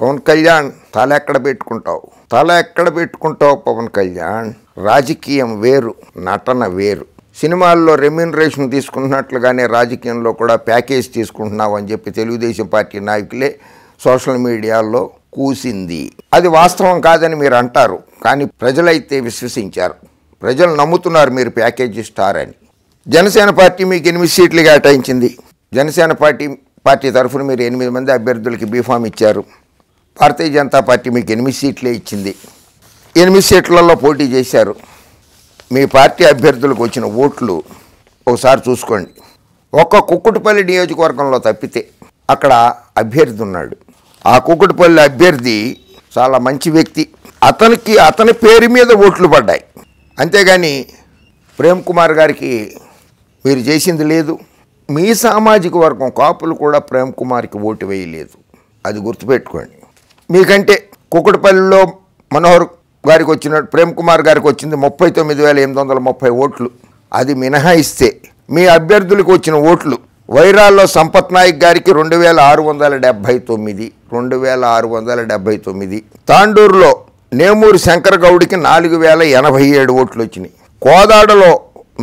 పవన్ కళ్యాణ్ తల ఎక్కడ పెట్టుకుంటావు తల ఎక్కడ పెట్టుకుంటావు పవన్ కళ్యాణ్ రాజకీయం వేరు నటన వేరు సినిమాల్లో రెమ్యూనరేషన్ తీసుకుంటున్నట్లుగానే రాజకీయంలో కూడా ప్యాకేజ్ తీసుకుంటున్నావు అని చెప్పి తెలుగుదేశం పార్టీ నాయకులే సోషల్ మీడియాలో కూసింది అది వాస్తవం కాదని మీరు అంటారు కానీ ప్రజలైతే విశ్వసించారు ప్రజలు నమ్ముతున్నారు మీరు ప్యాకేజ్ స్టార్ అని జనసేన పార్టీ మీకు ఎనిమిది సీట్లు కేటాయించింది జనసేన పార్టీ పార్టీ తరఫున మీరు ఎనిమిది మంది అభ్యర్థులకి బీఫామ్ ఇచ్చారు భారతీయ జనతా పార్టీ మీకు ఎనిమిది సీట్లే ఇచ్చింది ఎనిమిది సీట్లలో పోటీ చేశారు మీ పార్టీ అభ్యర్థులకు వచ్చిన ఓట్లు ఒకసారి చూసుకోండి ఒక్క కుక్కుటిపల్లి నియోజకవర్గంలో తప్పితే అక్కడ అభ్యర్థి ఉన్నాడు ఆ కుక్కుటిపల్లి అభ్యర్థి చాలా మంచి వ్యక్తి అతనికి అతని పేరు మీద ఓట్లు పడ్డాయి అంతేగాని ప్రేమ్ కుమార్ గారికి మీరు చేసింది లేదు మీ సామాజిక వర్గం కాపులు కూడా ప్రేమ్ కుమార్కి ఓటు వేయలేదు అది గుర్తుపెట్టుకోండి మీకంటే కుకుటపల్లిలో మనోహర్ గారికి వచ్చిన ప్రేమ్ కుమార్ గారికి వచ్చింది ముప్పై తొమ్మిది వేల ఎనిమిది వందల ముప్పై ఓట్లు అది మినహాయిస్తే మీ అభ్యర్థులకు వచ్చిన ఓట్లు వైరాల్లో సంపత్ నాయక్ గారికి రెండు వేల ఆరు వందల డెబ్భై తొమ్మిది రెండు వేల ఆరు వందల డెబ్భై తొమ్మిది తాండూరులో నేమూరు శంకర్ గౌడ్కి నాలుగు వేల ఎనభై ఏడు ఓట్లు వచ్చినాయి కోదాడలో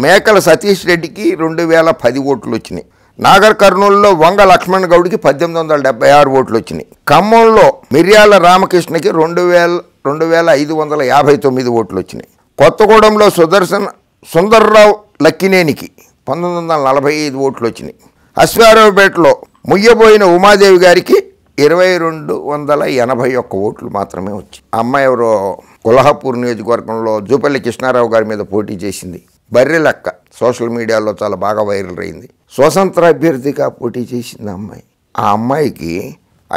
మేకల సతీష్ రెడ్డికి రెండు వేల పది ఓట్లు వచ్చినాయి నాగర్ కర్నూలులో వంగ లక్ష్మణ్ గౌడ్కి పద్దెనిమిది వందల డెబ్బై ఆరు ఓట్లు వచ్చినాయి ఖమ్మంలో మిర్యాల రామకృష్ణకి రెండు వేల రెండు వేల ఐదు వందల యాభై తొమ్మిది ఓట్లు వచ్చినాయి కొత్తగూడెంలో సుదర్శన్ సుందర్రావు లక్కినేనికి పంతొమ్మిది వందల నలభై ఐదు ఓట్లు వచ్చినాయి అశ్వారావుపేటలో ముయ్యబోయిన ఉమాదేవి గారికి ఇరవై రెండు వందల ఎనభై ఒక్క ఓట్లు మాత్రమే వచ్చాయి అమ్మాయి ఎవరో కొల్హాపూర్ నియోజకవర్గంలో జూపల్లి కృష్ణారావు గారి మీద పోటీ చేసింది బర్రెలక్క సోషల్ మీడియాలో చాలా బాగా వైరల్ అయింది స్వతంత్ర అభ్యర్థిగా పోటీ చేసింది అమ్మాయి ఆ అమ్మాయికి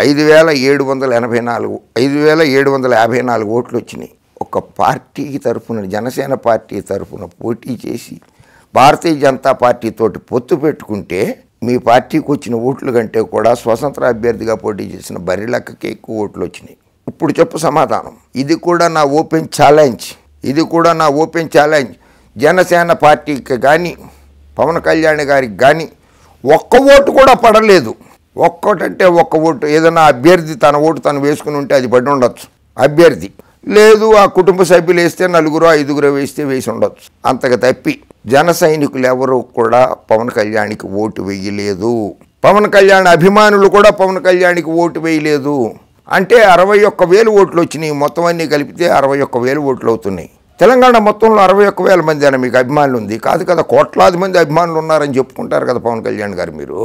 ఐదు వేల ఏడు వందల ఎనభై నాలుగు ఐదు వేల ఏడు వందల యాభై నాలుగు ఓట్లు వచ్చినాయి ఒక పార్టీకి తరఫున జనసేన పార్టీ తరఫున పోటీ చేసి భారతీయ జనతా పార్టీతోటి పొత్తు పెట్టుకుంటే మీ పార్టీకి వచ్చిన ఓట్ల కంటే కూడా స్వతంత్ర అభ్యర్థిగా పోటీ చేసిన బరిలెక్కకి ఎక్కువ ఓట్లు వచ్చినాయి ఇప్పుడు చెప్పు సమాధానం ఇది కూడా నా ఓపెన్ ఛాలెంజ్ ఇది కూడా నా ఓపెన్ ఛాలెంజ్ జనసేన పార్టీకి కానీ పవన్ కళ్యాణ్ గారికి కానీ ఒక్క ఓటు కూడా పడలేదు ఒక్కటంటే ఒక్క ఓటు ఏదైనా అభ్యర్థి తన ఓటు తను వేసుకుని ఉంటే అది పడి ఉండొచ్చు అభ్యర్థి లేదు ఆ కుటుంబ సభ్యులు వేస్తే నలుగురు ఐదుగురు వేస్తే వేసి ఉండొచ్చు అంతగా తప్పి జన సైనికులు ఎవరు కూడా పవన్ కళ్యాణ్కి ఓటు వేయలేదు పవన్ కళ్యాణ్ అభిమానులు కూడా పవన్ కళ్యాణ్కి ఓటు వేయలేదు అంటే అరవై ఒక్క వేలు ఓట్లు వచ్చినాయి మొత్తం అన్నీ కలిపితే అరవై ఒక్క వేలు ఓట్లు అవుతున్నాయి తెలంగాణ మొత్తంలో అరవై ఒక్క వేల మంది అని మీకు అభిమానులు ఉంది కాదు కదా కోట్లాది మంది అభిమానులు ఉన్నారని చెప్పుకుంటారు కదా పవన్ కళ్యాణ్ గారు మీరు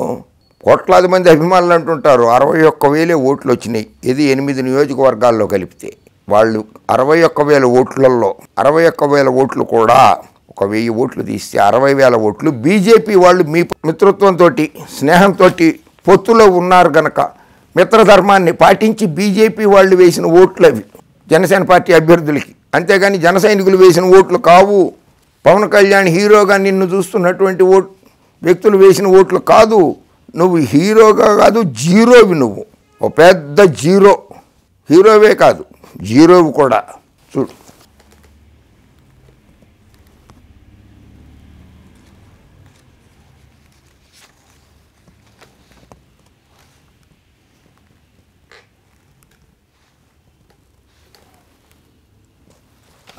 కోట్లాది మంది అభిమానులు అంటుంటారు అరవై ఒక్క వేలే ఓట్లు వచ్చినాయి ఇది ఎనిమిది నియోజకవర్గాల్లో కలిపితే వాళ్ళు అరవై ఒక్క వేల ఓట్లలో అరవై ఒక్క వేల ఓట్లు కూడా ఒక వెయ్యి ఓట్లు తీస్తే అరవై వేల ఓట్లు బీజేపీ వాళ్ళు మీ మిత్రత్వంతో స్నేహంతో పొత్తులో ఉన్నారు గనక మిత్రధర్మాన్ని పాటించి బీజేపీ వాళ్ళు వేసిన ఓట్లు అవి జనసేన పార్టీ అభ్యర్థులకి అంతేగాని జన సైనికులు వేసిన ఓట్లు కావు పవన్ కళ్యాణ్ హీరోగా నిన్ను చూస్తున్నటువంటి ఓట్ వ్యక్తులు వేసిన ఓట్లు కాదు నువ్వు హీరోగా కాదు జీరోవి నువ్వు ఓ పెద్ద జీరో హీరోవే కాదు జీరోవి కూడా చూడు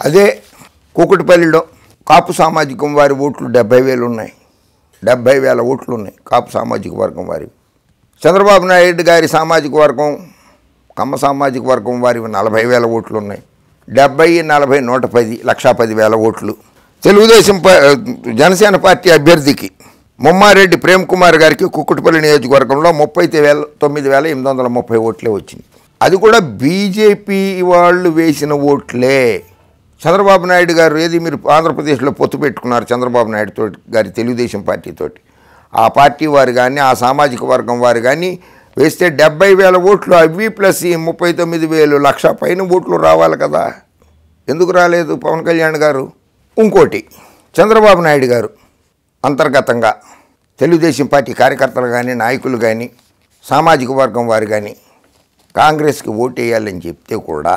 అదే కూకటిపల్లిలో కాపు సామాజికం వారి ఓట్లు డెబ్బై వేలు ఉన్నాయి డెబ్బై వేల ఓట్లు ఉన్నాయి కాపు సామాజిక వర్గం వారివి చంద్రబాబు నాయుడు గారి సామాజిక వర్గం కమ్మ సామాజిక వర్గం వారివి నలభై వేల ఓట్లు ఉన్నాయి డెబ్బై నలభై నూట పది లక్షా పది వేల ఓట్లు తెలుగుదేశం జనసేన పార్టీ అభ్యర్థికి ముమ్మారెడ్డి ప్రేమ్ కుమార్ గారికి కుక్కుటిపల్లి నియోజకవర్గంలో ముప్పై వేల తొమ్మిది వేల ఎనిమిది వందల ముప్పై ఓట్లే వచ్చింది అది కూడా బీజేపీ వాళ్ళు వేసిన ఓట్లే చంద్రబాబు నాయుడు గారు ఏది మీరు ఆంధ్రప్రదేశ్లో పొత్తు పెట్టుకున్నారు చంద్రబాబు నాయుడుతో గారి తెలుగుదేశం పార్టీతోటి ఆ పార్టీ వారు కానీ ఆ సామాజిక వర్గం వారు కానీ వేస్తే డెబ్బై వేల ఓట్లు అవి ప్లస్ ఈ ముప్పై తొమ్మిది వేలు లక్ష పైన ఓట్లు రావాలి కదా ఎందుకు రాలేదు పవన్ కళ్యాణ్ గారు ఇంకోటి చంద్రబాబు నాయుడు గారు అంతర్గతంగా తెలుగుదేశం పార్టీ కార్యకర్తలు కానీ నాయకులు కానీ సామాజిక వర్గం వారు కానీ కాంగ్రెస్కి వేయాలని చెప్తే కూడా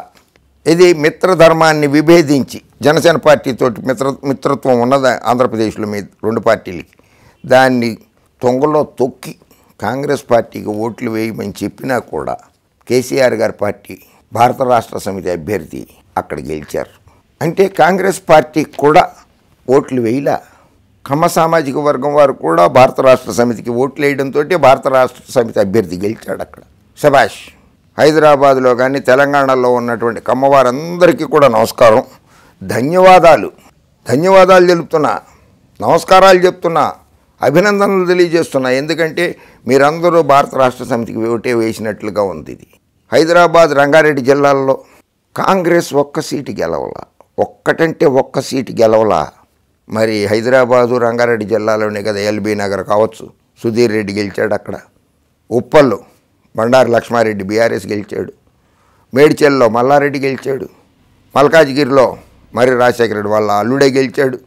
ఇది మిత్రధర్మాన్ని విభేదించి జనసేన పార్టీతో మిత్ర మిత్రత్వం ఉన్నది ఆంధ్రప్రదేశ్లో మీ రెండు పార్టీలకి దాన్ని తొంగలో తొక్కి కాంగ్రెస్ పార్టీకి ఓట్లు వేయమని చెప్పినా కూడా కేసీఆర్ గారి పార్టీ భారత రాష్ట్ర సమితి అభ్యర్థి అక్కడ గెలిచారు అంటే కాంగ్రెస్ పార్టీ కూడా ఓట్లు వేయలా కమ్మ సామాజిక వర్గం వారు కూడా భారత రాష్ట్ర సమితికి ఓట్లు వేయడంతో భారత రాష్ట్ర సమితి అభ్యర్థి గెలిచాడు అక్కడ శభాష్ హైదరాబాద్లో కానీ తెలంగాణలో ఉన్నటువంటి కమ్మవారందరికీ కూడా నమస్కారం ధన్యవాదాలు ధన్యవాదాలు తెలుపుతున్నా నమస్కారాలు చెప్తున్నా అభినందనలు తెలియజేస్తున్నా ఎందుకంటే మీరందరూ భారత రాష్ట్ర సమితికి ఒకటే వేసినట్లుగా ఉంది ఇది హైదరాబాద్ రంగారెడ్డి జిల్లాల్లో కాంగ్రెస్ ఒక్క సీటు గెలవలా ఒక్కటంటే ఒక్క సీటు గెలవలా మరి హైదరాబాదు రంగారెడ్డి జిల్లాలోనే కదా ఎల్బీ నగర్ కావచ్చు సుధీర్ రెడ్డి గెలిచాడు అక్కడ ఉప్పల్లో బండారు లక్ష్మారెడ్డి బీఆర్ఎస్ గెలిచాడు మేడ్చల్లో మల్లారెడ్డి గెలిచాడు మల్కాజ్గిరిలో మరి రాజశేఖర రెడ్డి వాళ్ళ అల్లుడే గెలిచాడు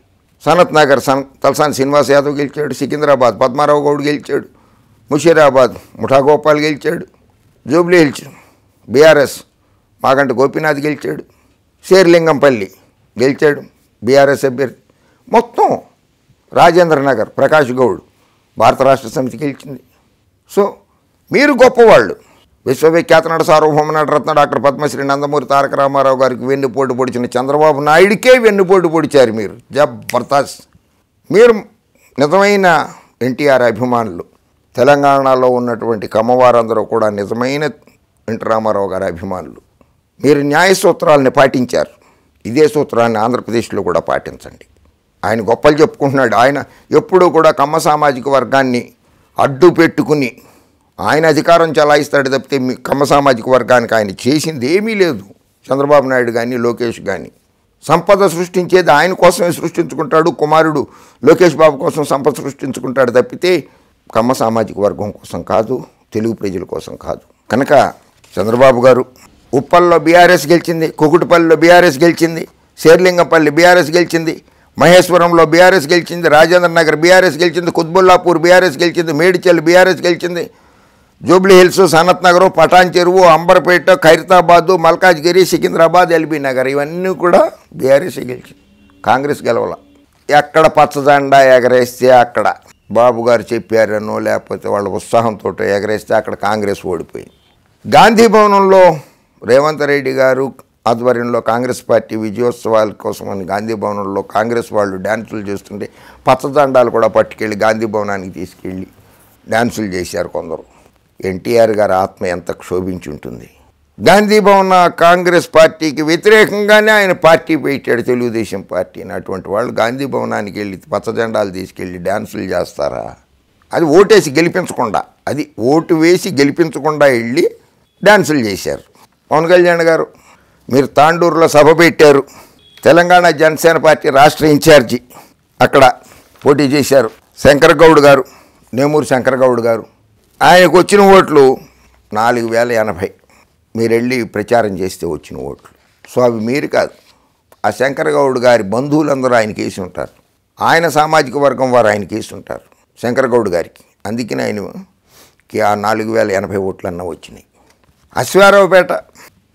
సనత్ నగర్ సన్ తలసాని శ్రీనివాస్ యాదవ్ గెలిచాడు సికింద్రాబాద్ పద్మారావు గౌడ్ గెలిచాడు ముషీరాబాద్ ముఠాగోపాల్ గెలిచాడు జూబ్లీ హిల్స్ బీఆర్ఎస్ మాగంట గోపీనాథ్ గెలిచాడు శేర్లింగంపల్లి గెలిచాడు బీఆర్ఎస్ అభ్యర్థి మొత్తం రాజేంద్ర నగర్ ప్రకాష్ గౌడ్ భారత రాష్ట్ర సమితి గెలిచింది సో మీరు గొప్పవాళ్ళు విశ్వవిఖ్యాతనాడు సార్వభౌమ నటరత్న డాక్టర్ పద్మశ్రీ నందమూరి తారక రామారావు గారికి వెన్నుపోటు పొడిచిన చంద్రబాబు నాయుడికే వెన్నుపోటు పొడిచారు మీరు జబర్దస్త్ మీరు నిజమైన ఎన్టీఆర్ అభిమానులు తెలంగాణలో ఉన్నటువంటి కమ్మవారందరూ కూడా నిజమైన ఎన్టీ రామారావు గారి అభిమానులు మీరు న్యాయ సూత్రాలని పాటించారు ఇదే సూత్రాన్ని ఆంధ్రప్రదేశ్లో కూడా పాటించండి ఆయన గొప్పలు చెప్పుకుంటున్నాడు ఆయన ఎప్పుడూ కూడా కమ్మ సామాజిక వర్గాన్ని అడ్డు పెట్టుకుని ఆయన అధికారం చలాయిస్తాడు తప్పితే మీ కమ్మ సామాజిక వర్గానికి ఆయన చేసింది ఏమీ లేదు చంద్రబాబు నాయుడు కానీ లోకేష్ కానీ సంపద సృష్టించేది ఆయన కోసమే సృష్టించుకుంటాడు కుమారుడు లోకేష్ బాబు కోసం సంపద సృష్టించుకుంటాడు తప్పితే కమ్మ సామాజిక వర్గం కోసం కాదు తెలుగు ప్రజల కోసం కాదు కనుక చంద్రబాబు గారు ఉప్పల్లో బీఆర్ఎస్ గెలిచింది కుకుటిపల్లిలో బీఆర్ఎస్ గెలిచింది శేర్లింగంపల్లి బీఆర్ఎస్ గెలిచింది మహేశ్వరంలో బీఆర్ఎస్ గెలిచింది రాజేంద్ర నగర్ బీఆర్ఎస్ గెలిచింది కుత్బుల్లాపూర్ బీఆర్ఎస్ గెలిచింది మేడిచెల్లి బీఆర్ఎస్ గెలిచింది జూబ్లీ హిల్స్ సనత్ నగర్ పటాన్ చెరువు అంబర్పేట ఖైరతాబాదు మల్కాజ్గిరి సికింద్రాబాద్ ఎల్బీ నగర్ ఇవన్నీ కూడా బీఆర్ఎస్ గెలిచి కాంగ్రెస్ గెలవల ఎక్కడ పచ్చదండా ఎగరేస్తే అక్కడ బాబు గారు చెప్పారనో లేకపోతే వాళ్ళ ఉత్సాహంతో ఎగరేస్తే అక్కడ కాంగ్రెస్ ఓడిపోయింది గాంధీ భవనంలో రేవంత్ రెడ్డి గారు ఆధ్వర్యంలో కాంగ్రెస్ పార్టీ విజయోత్సవాల కోసం అని గాంధీ భవనంలో కాంగ్రెస్ వాళ్ళు డ్యాన్సులు చేస్తుంటే పచ్చదండాలు కూడా పట్టుకెళ్ళి గాంధీ భవనానికి తీసుకెళ్ళి డ్యాన్సులు చేశారు కొందరు ఎన్టీఆర్ గారి ఆత్మ ఎంత క్షోభించి ఉంటుంది భవన్ కాంగ్రెస్ పార్టీకి వ్యతిరేకంగానే ఆయన పార్టీ పెట్టాడు తెలుగుదేశం పార్టీని అటువంటి వాళ్ళు గాంధీ భవనానికి వెళ్ళి పచ్చజెండాలు తీసుకెళ్ళి డ్యాన్సులు చేస్తారా అది ఓటేసి గెలిపించకుండా అది ఓటు వేసి గెలిపించకుండా వెళ్ళి డ్యాన్సులు చేశారు పవన్ కళ్యాణ్ గారు మీరు తాండూరులో సభ పెట్టారు తెలంగాణ జనసేన పార్టీ రాష్ట్ర ఇన్ఛార్జి అక్కడ పోటీ చేశారు శంకర్ గౌడ్ గారు నేమూరు శంకర్ గౌడ్ గారు ఆయనకు వచ్చిన ఓట్లు నాలుగు వేల ఎనభై మీరు వెళ్ళి ప్రచారం చేస్తే వచ్చిన ఓట్లు సో అవి మీరు కాదు ఆ శంకరగౌడ్ గారి బంధువులందరూ ఆయనకి వేసి ఉంటారు ఆయన సామాజిక వర్గం వారు ఆయనకి వేసి ఉంటారు శంకరగౌడ్ గారికి అందుకని ఆయన ఆ నాలుగు వేల ఎనభై ఓట్లన్నా వచ్చినాయి అశ్వారావుపేట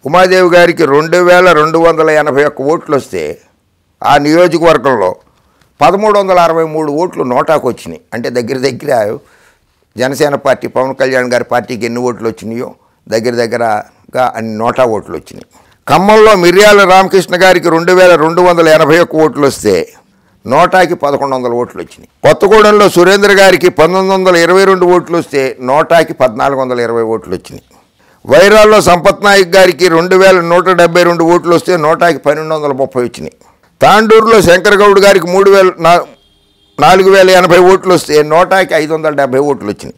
ఉమాదేవి గారికి రెండు వేల రెండు వందల ఎనభై ఒక్క ఓట్లు వస్తే ఆ నియోజకవర్గంలో పదమూడు వందల అరవై మూడు ఓట్లు నోటాకు వచ్చినాయి అంటే దగ్గర దగ్గర జనసేన పార్టీ పవన్ కళ్యాణ్ గారి పార్టీకి ఎన్ని ఓట్లు వచ్చినాయో దగ్గర దగ్గరగా అన్ని నోటా ఓట్లు వచ్చినాయి ఖమ్మంలో మిర్యాల రామకృష్ణ గారికి రెండు వేల రెండు వందల ఎనభై ఒక్క ఓట్లు వస్తే నోటాకి పదకొండు వందల ఓట్లు వచ్చినాయి కొత్తగూడెంలో సురేంద్ర గారికి పంతొమ్మిది వందల ఇరవై రెండు ఓట్లు వస్తే నోటాకి పద్నాలుగు వందల ఇరవై ఓట్లు వచ్చినాయి వైరాల్లో సంపత్ నాయక్ గారికి రెండు వేల నూట డెబ్బై రెండు ఓట్లు వస్తే నూటాకి పన్నెండు వందల ముప్పై వచ్చినాయి తాండూరులో శంకర్ గౌడ్ గారికి మూడు వేల నాలుగు వేల ఎనభై ఓట్లు వస్తే నూటాకి ఐదు వందల డెబ్బై ఓట్లు వచ్చినాయి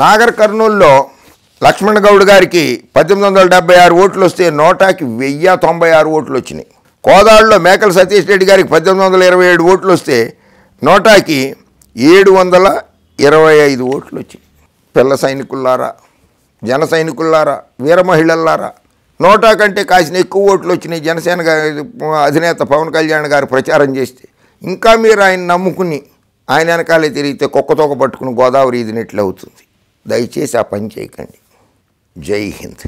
నాగర్ కర్నూల్లో లక్ష్మణ్ గౌడ్ గారికి పద్దెనిమిది వందల డెబ్బై ఆరు ఓట్లు వస్తే నూటాకి వెయ్యి తొంభై ఆరు ఓట్లు వచ్చినాయి కోదాడులో మేకల సతీష్ రెడ్డి గారికి పద్దెనిమిది వందల ఇరవై ఏడు ఓట్లు వస్తే నూటాకి ఏడు వందల ఇరవై ఐదు ఓట్లు వచ్చినాయి పిల్ల సైనికుల్లారా జన సైనికుల్లారా వీర మహిళల్లారా నూటా కంటే కాసిన ఎక్కువ ఓట్లు వచ్చినాయి జనసేన అధినేత పవన్ కళ్యాణ్ గారు ప్రచారం చేస్తే ఇంకా మీరు ఆయన నమ్ముకుని ఆయన వెనకాలే తిరిగితే కుక్కతోక పట్టుకుని గోదావరి ఇదినట్లు అవుతుంది దయచేసి ఆ పని చేయకండి జై హింద్